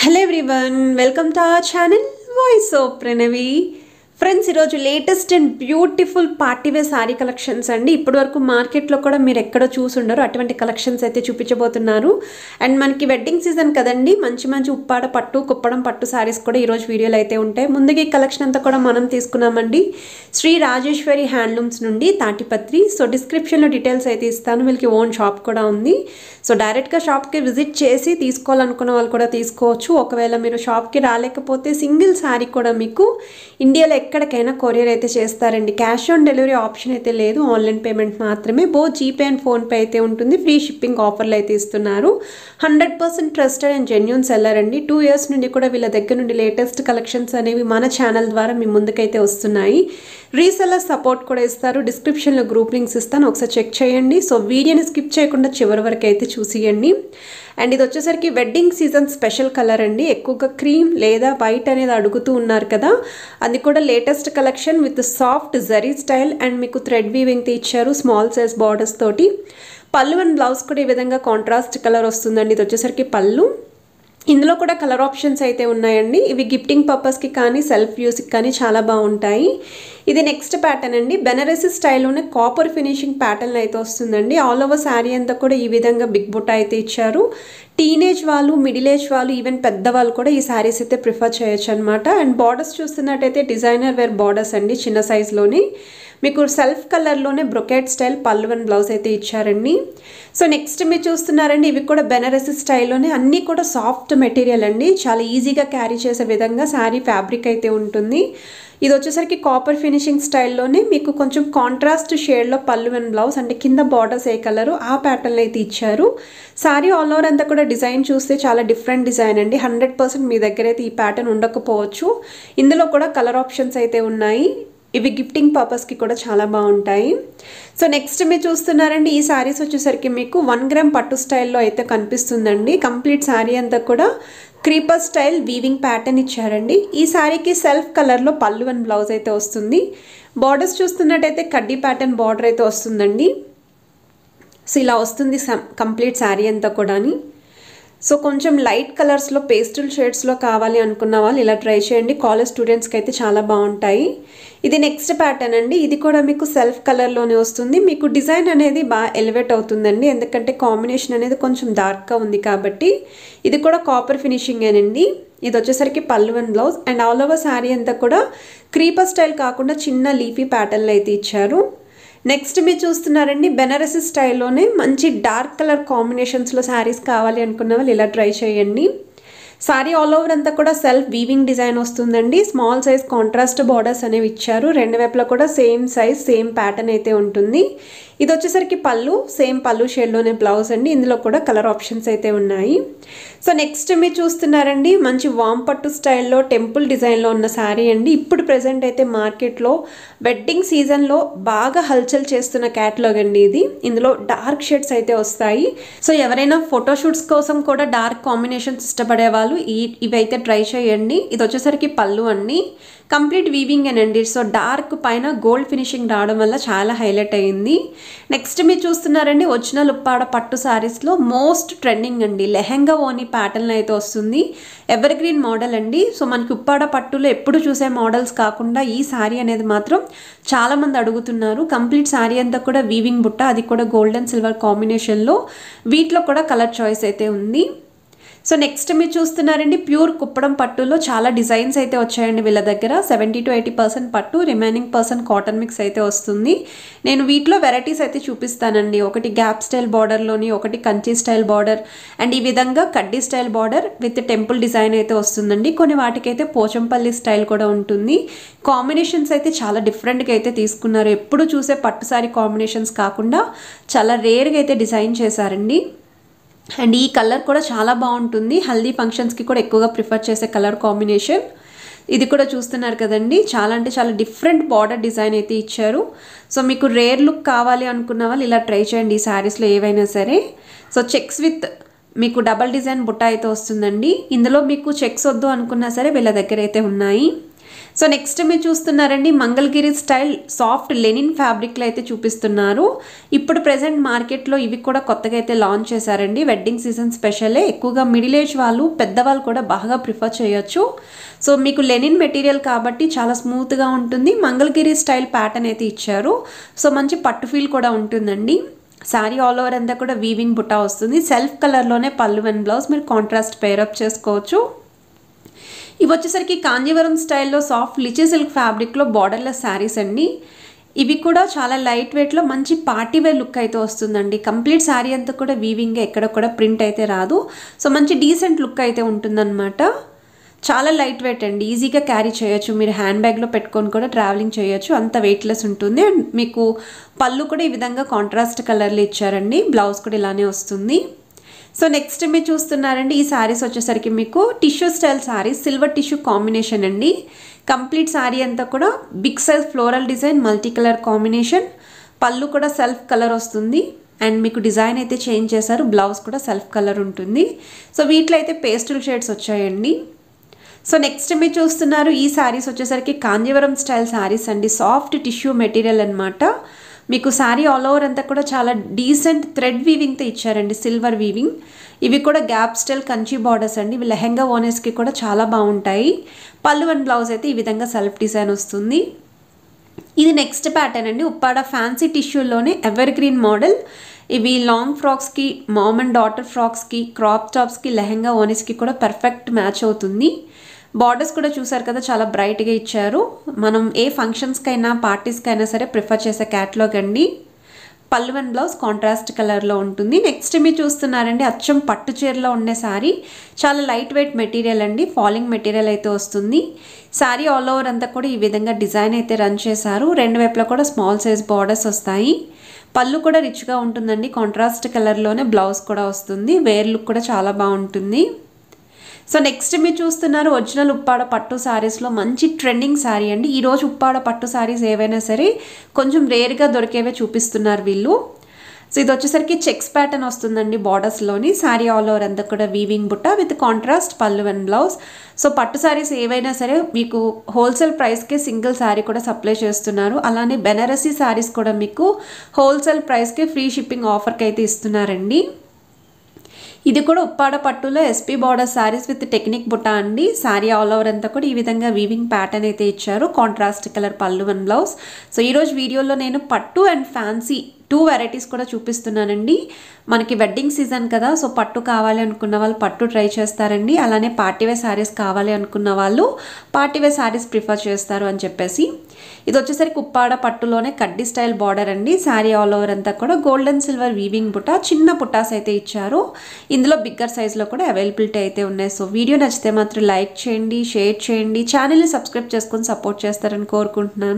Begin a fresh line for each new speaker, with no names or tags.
Hello everyone, welcome to our channel Voice of Pranavi. Friends ఈరోజు latest and beautiful party wear sari collections అండి ఇప్పటివరకు మార్కెట్లో కూడా మీరు ఎక్కడో చూసుండరు అటువంటి కలెక్షన్స్ అయితే చూపించబోతున్నారు అండ్ మనకి వెడ్డింగ్ సీజన్ కదండి మంచి మంచి ఉప్పాడ పట్టు కుప్పడం పట్టు శారీస్ కూడా ఈరోజు వీడియోలు అయితే ఉంటాయి ముందుగా ఈ కలెక్షన్ అంతా కూడా మనం తీసుకున్నామండి శ్రీ రాజేశ్వరి హ్యాండ్లూమ్స్ నుండి తాటిపత్రి సో డిస్క్రిప్షన్లో డీటెయిల్స్ అయితే ఇస్తాను వీళ్ళకి ఓన్ షాప్ కూడా ఉంది సో డైరెక్ట్గా షాప్కి విజిట్ చేసి తీసుకోవాలనుకున్న వాళ్ళు కూడా తీసుకోవచ్చు ఒకవేళ మీరు షాప్కి రాలేకపోతే సింగిల్ శారీ కూడా మీకు ఇండియాలో ఎక్కడికైనా కొరియర్ అయితే చేస్తారండి క్యాష్ ఆన్ డెలివరీ ఆప్షన్ అయితే లేదు ఆన్లైన్ పేమెంట్ మాత్రమే బో జీపే అండ్ ఫోన్పే అయితే ఉంటుంది ఫ్రీ షిప్పింగ్ ఆఫర్లు అయితే ఇస్తున్నారు hundred percent trusted and genuine seller అండి టూ ఇయర్స్ నుండి కూడా వీళ్ళ దగ్గర నుండి లేటెస్ట్ కలెక్షన్స్ అనేవి మన ఛానల్ ద్వారా మీ ముందుకైతే వస్తున్నాయి రీసెల్లర్ సపోర్ట్ కూడా ఇస్తారు డిస్క్రిప్షన్లో గ్రూప్ లింక్స్ ఇస్తాను ఒకసారి చెక్ చేయండి సో వీడియోని స్కిప్ చేయకుండా చివరి వరకు అయితే చూసియండి అండ్ ఇది వచ్చేసరికి వెడ్డింగ్ సీజన్ స్పెషల్ కలర్ అండి ఎక్కువగా క్రీమ్ లేదా వైట్ అనేది అడుగుతూ ఉన్నారు కదా అది కూడా latest collection with soft zari style and మీకు థ్రెడ్ వీవింగ్ తీచ్చారు స్మాల్ సైజ్ బార్డర్స్ తోటి పళ్ళు అండ్ బ్లౌజ్ కూడా ఈ విధంగా కాంట్రాస్ట్ కలర్ వస్తుందండి ఇది వచ్చేసరికి పళ్ళు ఇందులో కూడా కలర్ ఆప్షన్స్ అయితే ఉన్నాయండి ఇవి గిఫ్టింగ్ పర్పస్కి కానీ సెల్ఫ్ యూస్కి కానీ చాలా బాగుంటాయి ఇది నెక్స్ట్ ప్యాటర్న్ అండి బెనరసి స్టైల్లోనే కాపర్ ఫినిషింగ్ ప్యాటర్న్ అయితే వస్తుందండి ఆల్ ఓవర్ శారీ అంతా కూడా ఈ విధంగా బిగ్ బుట్ట అయితే ఇచ్చారు టీనేజ్ వాళ్ళు మిడిల్ ఏజ్ వాళ్ళు ఈవెన్ పెద్దవాళ్ళు కూడా ఈ శారీస్ అయితే ప్రిఫర్ చేయొచ్చు అనమాట అండ్ బార్డర్స్ చూస్తున్నట్టయితే డిజైనర్ వేర్ బార్డర్స్ అండి చిన్న సైజులోని మీకు సెల్ఫ్ కలర్లోనే brocade style pallu and blouse అయితే ఇచ్చారండి సో నెక్స్ట్ మీరు చూస్తున్నారండి ఇవి కూడా బెనారసీ స్టైల్లోనే అన్నీ కూడా సాఫ్ట్ మెటీరియల్ అండి చాలా ఈజీగా క్యారీ చేసే విధంగా శారీ ఫ్యాబ్రిక్ అయితే ఉంటుంది ఇది వచ్చేసరికి కాపర్ ఫినిషింగ్ స్టైల్లోనే మీకు కొంచెం కాంట్రాస్ట్ షేడ్లో పళ్ళు అండ్ బ్లౌజ్ అంటే కింద బార్డర్స్ ఏ కలరు ఆ ప్యాటర్న్ అయితే ఇచ్చారు సారీ ఆల్ ఓవర్ అంతా కూడా డిజైన్ చూస్తే చాలా డిఫరెంట్ డిజైన్ అండి హండ్రెడ్ పర్సెంట్ మీ దగ్గర అయితే ఈ ప్యాటర్న్ ఉండకపోవచ్చు ఇందులో కూడా కలర్ ఆప్షన్స్ అయితే ఉన్నాయి ఇవి గిఫ్టింగ్ పర్పస్కి కూడా చాలా బాగుంటాయి సో నెక్స్ట్ మీరు చూస్తున్నారండి ఈ శారీస్ వచ్చేసరికి మీకు వన్ గ్రామ్ పట్టు స్టైల్లో అయితే కనిపిస్తుందండి కంప్లీట్ శారీ అంతా కూడా క్రీపర్ స్టైల్ వీవింగ్ ప్యాటర్న్ ఇచ్చారండి ఈ శారీకి సెల్ఫ్ కలర్లో పళ్ళు అండ్ బ్లౌజ్ అయితే వస్తుంది బార్డర్స్ చూస్తున్నట్టయితే కడ్డీ ప్యాటర్న్ బార్డర్ అయితే వస్తుందండి సో ఇలా వస్తుంది కంప్లీట్ శారీ అంతా కూడాని సో కొంచెం లైట్ కలర్స్లో పేస్టల్ షేడ్స్లో కావాలి అనుకున్న వాళ్ళు ఇలా ట్రై చేయండి కాలేజ్ స్టూడెంట్స్కి అయితే చాలా బాగుంటాయి ఇది నెక్స్ట్ ప్యాటర్న్ అండి ఇది కూడా మీకు సెల్ఫ్ కలర్లోనే వస్తుంది మీకు డిజైన్ అనేది బాగా ఎలివేట్ అవుతుందండి ఎందుకంటే కాంబినేషన్ అనేది కొంచెం డార్క్గా ఉంది కాబట్టి ఇది కూడా కాపర్ ఫినిషింగేనండి ఇది వచ్చేసరికి పల్లువన్ blouse and all over sari అంతా కూడా క్రీపర్ స్టైల్ కాకుండా చిన్న లీఫీ ప్యాటర్న్లు అయితే ఇచ్చారు నెక్స్ట్ మీరు చూస్తున్నారండి బెనరస్ స్టైల్లోనే మంచి డార్క్ కలర్ కాంబినేషన్స్లో శారీస్ కావాలి అనుకున్న వాళ్ళు ఇలా ట్రై చేయండి సారీ ఆల్ ఓవర్ అంతా కూడా సెల్ఫ్ వీవింగ్ డిజైన్ వస్తుందండి స్మాల్ సైజ్ కాంట్రాస్ట్ బార్డర్స్ అనేవి ఇచ్చారు రెండు వైపులా కూడా సేమ్ సైజ్ సేమ్ ప్యాటర్న్ అయితే ఉంటుంది ఇది వచ్చేసరికి పళ్ళు సేమ్ పళ్ళు షేడ్లోనే బ్లౌజ్ అండి ఇందులో కూడా కలర్ ఆప్షన్స్ అయితే ఉన్నాయి సో నెక్స్ట్ మీరు చూస్తున్నారండి మంచి వామ్ పట్టు స్టైల్లో టెంపుల్ డిజైన్లో ఉన్న శారీ అండి ఇప్పుడు ప్రజెంట్ అయితే మార్కెట్లో వెడ్డింగ్ సీజన్లో బాగా హల్చల్ చేస్తున్న క్యాటలాగ్ అండి ఇది ఇందులో డార్క్ షేడ్స్ అయితే వస్తాయి సో ఎవరైనా ఫోటోషూట్స్ కోసం కూడా డార్క్ కాంబినేషన్స్ ఇష్టపడే వాళ్ళు ఈ ఇవైతే ట్రై చేయండి ఇది వచ్చేసరికి పళ్ళు అండి కంప్లీట్ వీవింగ్ అండి సో డార్క్ పైన గోల్డ్ ఫినిషింగ్ రావడం వల్ల చాలా హైలైట్ అయింది నెక్స్ట్ మీరు చూస్తున్నారండి ఒరిజినల్ ఉప్పాడ పట్టు శారీస్లో మోస్ట్ ట్రెండింగ్ అండి లెహెంగా ఓని ప్యాటర్న్ అయితే వస్తుంది ఎవర్ గ్రీన్ మోడల్ అండి సో మనకి ఉప్పాడ పట్టులో ఎప్పుడు చూసే మోడల్స్ కాకుండా ఈ శారీ అనేది మాత్రం చాలామంది అడుగుతున్నారు కంప్లీట్ శారీ అంతా కూడా వీవింగ్ బుట్ట అది కూడా గోల్డ్ అండ్ సిల్వర్ కాంబినేషన్లో వీటిలో కూడా కలర్ చాయిస్ అయితే ఉంది సో నెక్స్ట్ మీరు చూస్తున్నారండి ప్యూర్ కుప్పడం పట్టులో చాలా డిజైన్స్ అయితే వచ్చాయండి వీళ్ళ దగ్గర సెవెంటీ టు ఎయిటీ పర్సెంట్ పట్టు రిమైనింగ్ పర్సెంట్ కాటన్ మిక్స్ అయితే వస్తుంది నేను వీటిలో వెరైటీస్ అయితే చూపిస్తానండి ఒకటి గ్యాప్ స్టైల్ బార్డర్లోని ఒకటి కంచి స్టైల్ బార్డర్ అండ్ ఈ విధంగా కడ్డీ style border with temple design అయితే వస్తుందండి కొన్ని వాటికైతే పోచంపల్లి స్టైల్ కూడా ఉంటుంది కాంబినేషన్స్ అయితే చాలా డిఫరెంట్గా అయితే తీసుకున్నారు ఎప్పుడు చూసే పట్టుసారి కాంబినేషన్స్ కాకుండా చాలా రేర్గా అయితే డిజైన్ చేశారండి అండ్ ఈ కలర్ కూడా చాలా బాగుంటుంది హల్దీ ఫంక్షన్స్కి కూడా ఎక్కువగా ప్రిఫర్ చేసే కలర్ కాంబినేషన్ ఇది కూడా చూస్తున్నారు కదండి చాలా అంటే చాలా డిఫరెంట్ బార్డర్ డిజైన్ అయితే ఇచ్చారు సో మీకు రేర్ లుక్ కావాలి అనుకున్న వాళ్ళు ఇలా ట్రై చేయండి ఈ శారీస్లో ఏవైనా సరే సో చెక్స్ విత్ మీకు డబల్ డిజైన్ బుట్ట అయితే వస్తుందండి ఇందులో మీకు చెక్స్ వద్దు అనుకున్నా సరే వీళ్ళ దగ్గర అయితే ఉన్నాయి సో నెక్స్ట్ మీరు చూస్తున్నారండి మంగళగిరి స్టైల్ సాఫ్ట్ లెనిన్ ఫ్యాబ్రిక్లు అయితే చూపిస్తున్నారు ఇప్పుడు ప్రజెంట్ మార్కెట్లో ఇవి కూడా కొత్తగా అయితే లాంచ్ చేశారండి వెడ్డింగ్ సీజన్ స్పెషలే ఎక్కువగా మిడిల్ ఏజ్ వాళ్ళు పెద్దవాళ్ళు కూడా బాగా ప్రిఫర్ చేయొచ్చు సో మీకు లెనిన్ మెటీరియల్ కాబట్టి చాలా స్మూత్గా ఉంటుంది మంగళగిరి స్టైల్ ప్యాటర్న్ అయితే ఇచ్చారు సో మంచి పట్టు ఫీల్ కూడా ఉంటుందండి శారీ ఆల్ ఓవర్ అంతా కూడా వీవింగ్ బుట్టా వస్తుంది సెల్ఫ్ కలర్లోనే పళ్ళు అండ్ బ్లౌజ్ మీరు కాంట్రాస్ట్ పేరప్ చేసుకోవచ్చు ఇవి వచ్చేసరికి కాంజీవరం స్టైల్లో సాఫ్ట్ లిచి సిల్క్ ఫ్యాబ్రిక్లో బార్డర్లెస్ శారీస్ అండి ఇవి కూడా చాలా లైట్ వెయిట్లో మంచి పార్టీ వేర్ లుక్ అయితే వస్తుందండి కంప్లీట్ శారీ అంతా కూడా వీవింగ్ ఎక్కడ కూడా ప్రింట్ అయితే రాదు సో మంచి డీసెంట్ లుక్ అయితే ఉంటుందన్నమాట చాలా లైట్ వెయిట్ అండి ఈజీగా క్యారీ చేయొచ్చు మీరు హ్యాండ్ బ్యాగ్లో పెట్టుకొని కూడా ట్రావెలింగ్ చేయొచ్చు అంత వెయిట్లెస్ ఉంటుంది అండ్ మీకు పళ్ళు కూడా ఈ విధంగా కాంట్రాస్ట్ కలర్లో ఇచ్చారండి బ్లౌజ్ కూడా ఇలానే వస్తుంది సో నెక్స్ట్ మీరు చూస్తున్నారండి ఈ శారీస్ వచ్చేసరికి మీకు tissue style sari silver tissue combination అండి కంప్లీట్ శారీ అంతా కూడా big size floral design multi colour combination pallu కూడా సెల్ఫ్ కలర్ వస్తుంది అండ్ మీకు డిజైన్ అయితే చేంజ్ చేశారు బ్లౌజ్ కూడా సెల్ఫ్ కలర్ ఉంటుంది సో వీటిలో అయితే పేస్టల్ షేడ్స్ వచ్చాయండి సో నెక్స్ట్ మీరు చూస్తున్నారు ఈ శారీస్ వచ్చేసరికి కాంజీవరం స్టైల్ శారీస్ అండి సాఫ్ట్ టిష్యూ మెటీరియల్ అనమాట మీకు శారీ ఆల్ ఓవర్ అంతా కూడా చాలా డీసెంట్ థ్రెడ్ వీవింగ్తో ఇచ్చారండి సిల్వర్ వీవింగ్ ఇవి కూడా గ్యాప్ స్టైల్ కంచి బార్డర్స్ అండి ఇవి లెహెంగా ఓనర్స్కి కూడా చాలా బాగుంటాయి పళ్ళు అండ్ బ్లౌజ్ అయితే ఈ విధంగా సెల్ఫ్ డిజైన్ వస్తుంది ఇది నెక్స్ట్ ప్యాటర్న్ అండి ఉప్పాడ ఫ్యాన్సీ టిష్యూలోనే ఎవర్ గ్రీన్ మోడల్ ఇవి లాంగ్ ఫ్రాక్స్కి మామ్ అండ్ డాటర్ ఫ్రాక్స్కి క్రాప్ టాప్స్కి లెహెంగా ఓనర్స్కి కూడా పర్ఫెక్ట్ మ్యాచ్ అవుతుంది బార్డర్స్ కూడా చూసారు కదా చాలా బ్రైట్గా ఇచ్చారు మనం ఏ ఫంక్షన్స్కైనా పార్టీస్కైనా సరే ప్రిఫర్ చేసే క్యాట్లాగ్ అండి పల్వన్ బ్లౌజ్ కాంట్రాస్ట్ కలర్లో ఉంటుంది నెక్స్ట్ మీరు చూస్తున్నారండి అచ్చం పట్టు చీరలో ఉండే శారీ చాలా లైట్ వెయిట్ మెటీరియల్ అండి ఫాలింగ్ మెటీరియల్ అయితే వస్తుంది శారీ ఆల్ ఓవర్ అంతా కూడా ఈ విధంగా డిజైన్ అయితే రన్ చేశారు రెండు వైపులో కూడా స్మాల్ సైజ్ బార్డర్స్ వస్తాయి పళ్ళు కూడా రిచ్గా ఉంటుందండి కాంట్రాస్ట్ కలర్లోనే బ్లౌజ్ కూడా వస్తుంది వేర్ లుక్ కూడా చాలా బాగుంటుంది సో నెక్స్ట్ మీరు చూస్తున్నారు ఒరిజినల్ ఉప్పాడ పట్టు శారీస్లో మంచి ట్రెండింగ్ శారీ అండి ఈరోజు ఉప్పాడ పట్టు శారీస్ ఏవైనా సరే కొంచెం రేర్గా దొరికేవే చూపిస్తున్నారు వీళ్ళు సో ఇది వచ్చేసరికి చెక్స్ ప్యాటర్న్ వస్తుందండి బార్డర్స్లోని శారీ ఆల్ ఓవర్ అంతా కూడా వీవింగ్ బుట్ట with contrast pallu and blouse so పట్టు శారీస్ ఏవైనా సరే మీకు హోల్సేల్ ప్రైస్కే సింగిల్ శారీ కూడా సప్లై చేస్తున్నారు అలానే బెనారసీ శారీస్ కూడా మీకు హోల్సేల్ ప్రైస్కే ఫ్రీ షిప్పింగ్ ఆఫర్కి అయితే ఇస్తున్నారండి ఇది కూడా ఉప్పాడ పట్టులో SP border saris with technique బుటా అండి శారీ ఆల్ ఓవర్ అంతా కూడా ఈ విధంగా వీవింగ్ ప్యాటర్న్ అయితే ఇచ్చారు contrast colour pallu and blouse so ఈరోజు వీడియోలో నేను పట్టు అండ్ ఫ్యాన్సీ టూ వెరైటీస్ కూడా చూపిస్తున్నానండి మనకి వెడ్డింగ్ సీజన్ కదా సో పట్టు కావాలి అనుకున్న వాళ్ళు పట్టు ట్రై చేస్తారండి అలానే పార్టీవే శారీస్ కావాలి అనుకున్న వాళ్ళు పార్టీవే శారీస్ ప్రిఫర్ చేస్తారు అని చెప్పేసి ఇది వచ్చేసరికి ఉప్పాడ పట్టులోనే కడ్డీ స్టైల్ బార్డర్ అండి శారీ ఆల్ ఓవర్ అంతా కూడా గోల్డ్ అండ్ సిల్వర్ వీవింగ్ బుట్ట చిన్న పుట్టాస్ అయితే ఇచ్చారు ఇందులో బిగ్గర్ సైజులో కూడా అవైలబిలిటీ అయితే ఉన్నాయి సో వీడియో నచ్చితే మాత్రం లైక్ చేయండి షేర్ చేయండి ఛానల్ని సబ్స్క్రైబ్ చేసుకొని సపోర్ట్ చేస్తారని కోరుకుంటున్నాను